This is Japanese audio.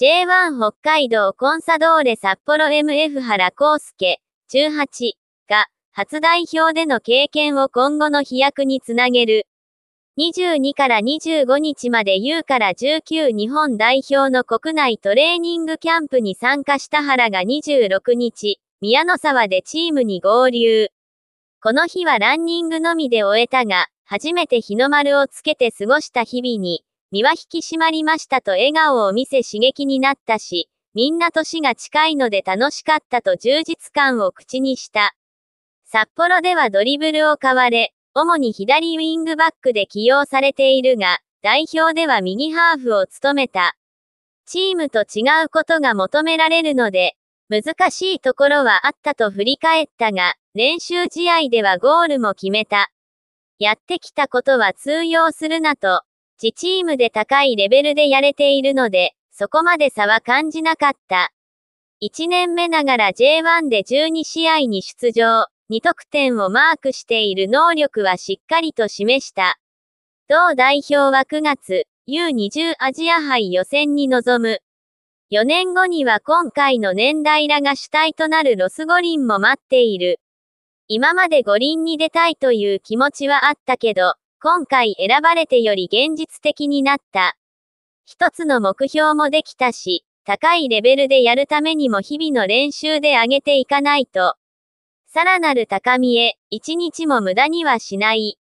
J1 北海道コンサドーレ札幌 MF 原康介、18が、初代表での経験を今後の飛躍につなげる。22から25日まで U から19日本代表の国内トレーニングキャンプに参加した原が26日、宮の沢でチームに合流。この日はランニングのみで終えたが、初めて日の丸をつけて過ごした日々に、身は引き締まりましたと笑顔を見せ刺激になったし、みんな年が近いので楽しかったと充実感を口にした。札幌ではドリブルを買われ、主に左ウィングバックで起用されているが、代表では右ハーフを務めた。チームと違うことが求められるので、難しいところはあったと振り返ったが、練習試合ではゴールも決めた。やってきたことは通用するなと、自チームで高いレベルでやれているので、そこまで差は感じなかった。1年目ながら J1 で12試合に出場、2得点をマークしている能力はしっかりと示した。同代表は9月、U20 アジア杯予選に臨む。4年後には今回の年代らが主体となるロス五輪も待っている。今まで五輪に出たいという気持ちはあったけど、今回選ばれてより現実的になった。一つの目標もできたし、高いレベルでやるためにも日々の練習で上げていかないと。さらなる高みへ、一日も無駄にはしない。